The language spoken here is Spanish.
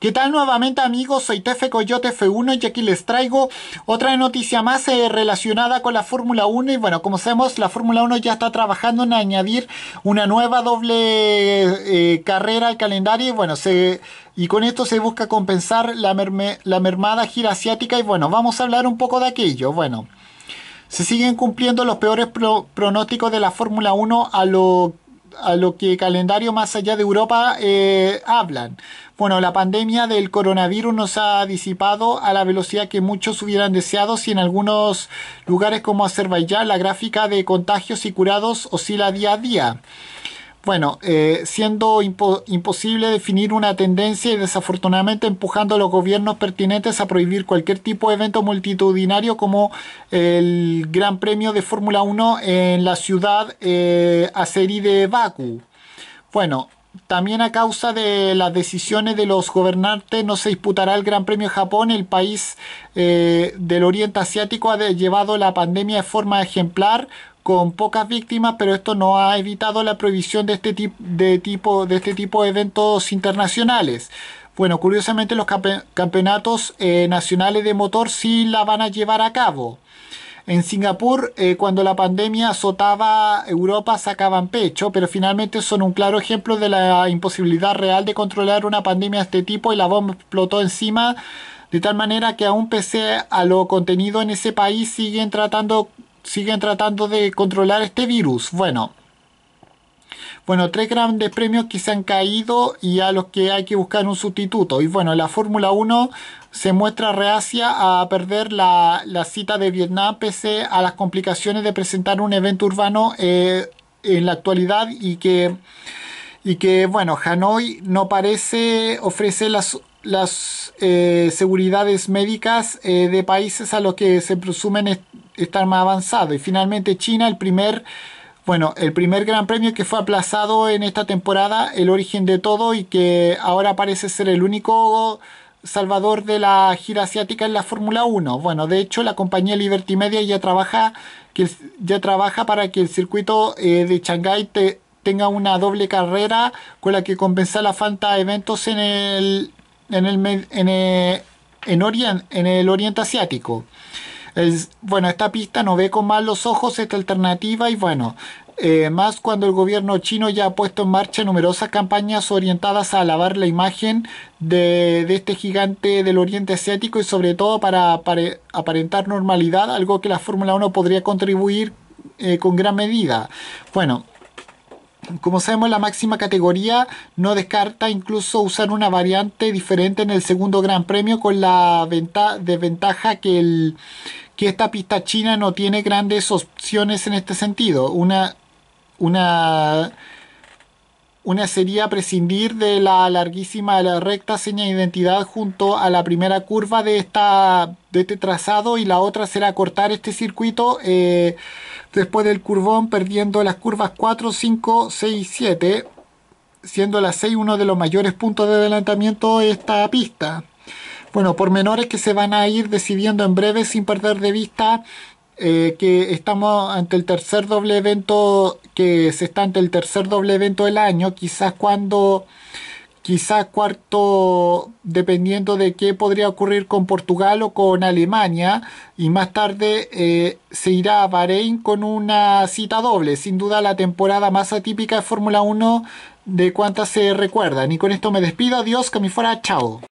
¿Qué tal nuevamente amigos? Soy Tefe Coyote F1 y aquí les traigo otra noticia más eh, relacionada con la Fórmula 1 y bueno, como sabemos la Fórmula 1 ya está trabajando en añadir una nueva doble eh, carrera al calendario y bueno, y con esto se busca compensar la, la mermada gira asiática y bueno, vamos a hablar un poco de aquello, bueno. Se siguen cumpliendo los peores pronósticos de la Fórmula 1 a lo a lo que calendario más allá de Europa eh, hablan. Bueno, la pandemia del coronavirus nos ha disipado a la velocidad que muchos hubieran deseado si en algunos lugares como Azerbaiyán la gráfica de contagios y curados oscila día a día. Bueno, eh, siendo imposible definir una tendencia y desafortunadamente empujando a los gobiernos pertinentes a prohibir cualquier tipo de evento multitudinario como el Gran Premio de Fórmula 1 en la ciudad eh, de Baku. Bueno, también a causa de las decisiones de los gobernantes no se disputará el Gran Premio de Japón. El país eh, del Oriente Asiático ha llevado la pandemia de forma ejemplar con pocas víctimas, pero esto no ha evitado la prohibición de este, de tipo, de este tipo de eventos internacionales. Bueno, curiosamente los campeonatos eh, nacionales de motor sí la van a llevar a cabo. En Singapur, eh, cuando la pandemia azotaba Europa, sacaban pecho, pero finalmente son un claro ejemplo de la imposibilidad real de controlar una pandemia de este tipo y la bomba explotó encima, de tal manera que aún pese a lo contenido en ese país, siguen tratando siguen tratando de controlar este virus. Bueno, bueno, tres grandes premios que se han caído y a los que hay que buscar un sustituto. Y bueno, la Fórmula 1 se muestra reacia a perder la, cita de Vietnam pese a las complicaciones de presentar un evento urbano eh, en la actualidad y que, y que, bueno, Hanoi no parece ofrecer las, las eh, seguridades médicas eh, de países a los que se presumen estar más avanzado. Y finalmente China, el primer, bueno, el primer gran premio que fue aplazado en esta temporada, el origen de todo y que ahora parece ser el único salvador de la gira asiática en la Fórmula 1. Bueno, de hecho la compañía Liberty Media ya trabaja, que ya trabaja para que el circuito eh, de Shanghái tenga una doble carrera con la que compensar la falta de eventos en el el, en en el, eh, en el oriente asiático bueno, esta pista no ve con malos ojos esta alternativa y bueno, eh, más cuando el gobierno chino ya ha puesto en marcha numerosas campañas orientadas a alabar la imagen de, este gigante del oriente asiático y sobre todo para, aparentar normalidad, algo que la Fórmula 1 podría contribuir eh, con gran medida. Bueno, como sabemos, la máxima categoría no descarta incluso usar una variante diferente en el segundo Gran Premio con la venta desventaja que, que esta pista china no tiene grandes opciones en este sentido. Una, una una sería prescindir de la larguísima la recta seña de identidad junto a la primera curva de, esta, de este trazado y la otra será cortar este circuito eh, después del curvón perdiendo las curvas 4, 5, 6 7 siendo la 6 uno de los mayores puntos de adelantamiento de esta pista. Bueno, pormenores que se van a ir decidiendo en breve sin perder de vista eh, que estamos ante el tercer doble evento, que se está ante el tercer doble evento del año, quizás cuando, quizás cuarto, dependiendo de qué podría ocurrir con Portugal o con Alemania, y más tarde eh, se irá a Bahrein con una cita doble, sin duda la temporada más atípica de Fórmula 1 de cuantas se recuerdan. Y con esto me despido, adiós, que me fuera, chao.